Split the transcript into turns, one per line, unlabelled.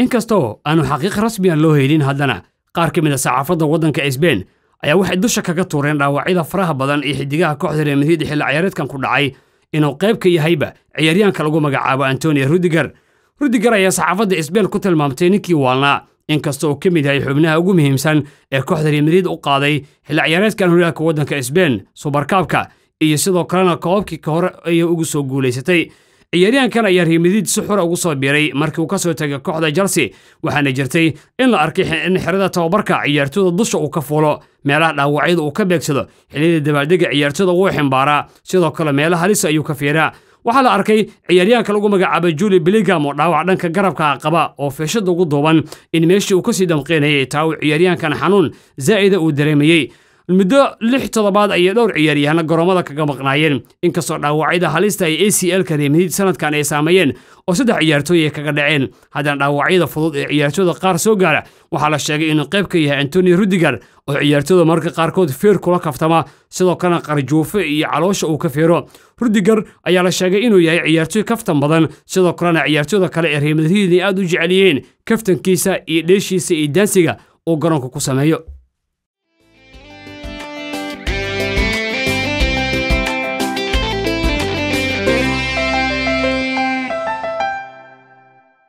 inkastoo aanu xaqiiq rasmi aan loo helin haddana qaar ka mid a saxaafadda waddanka sbein ayaa waxay dusha kaga tuureen dhaawacyada faraha badan iyo xidigaha kooxda reer madriid xilli ciyaareedkan ku dhacay inuu qayb ka yahayba ciyaaryahanka lagu magacaabo antonio rudiger rudiger ayaa saxaafadda sbein ku tilmaamtay ninkii waalnaa inkastoo uu ka mid yahay xubnaha ugu muhiimsan ee kooxda reer madriid u qaaday xilli ciyaareedkan horyaalka waddanka sbein subarkaabka iyo sidoo kalena koobkii ka hore ayay ugu soo guulaysatay ciyaaryahankan ayaa riimidiid si xura ugu soo biiray markii uu ka soo tegay kooxda chelsea waxaana jirtay in la arkay in xerada tababarka ciyaartooda dusha uu ka fuulo meelaha dhaawacyada uu ka beegsado xilliyada dabaaldega ciyaartooda wuu ximbaaraa sidoo kale meelaha halisa ayuu ka fiiraa waxaa la arkay ciyaaryahanka lagu magacaaba juli biligam oo dhaawac dhanka garabka qaba oo feeshada ugu duuban in meeshii uu ka sii dhamqaynayay taa uu ciyaaryahankan xanuun zaa'ida uu dareemayey muddo lix toddobaad ayay dhowr ciyaaryahanna garoomada kaga maqnaayeen inkastoo dhaawacyada halista ay a c l ka reemahid sanadkan ay saameeyeen oo saddex ciyaartooy ay kaga dhaceen haddana dhaawacyada fudud ee ciyaartooda qaar soo gaara waxaa la sheegay inuu qayb ka yahay antoni rudiger oo ciyaartooda mararka qaarkood feer kula kaftama sidoo kalena qarjuufo iyo caloosha uu ka feero rudiger ayaa la sheegay inuu yahay ciyaartooy kaftan badan sidoo kalena ciyaartooda kale ee reemadahidin ay aad u jeceliyeen kaftankiisa iyo dheeshiisa iyo daansiga uu garoonka ku sameeyo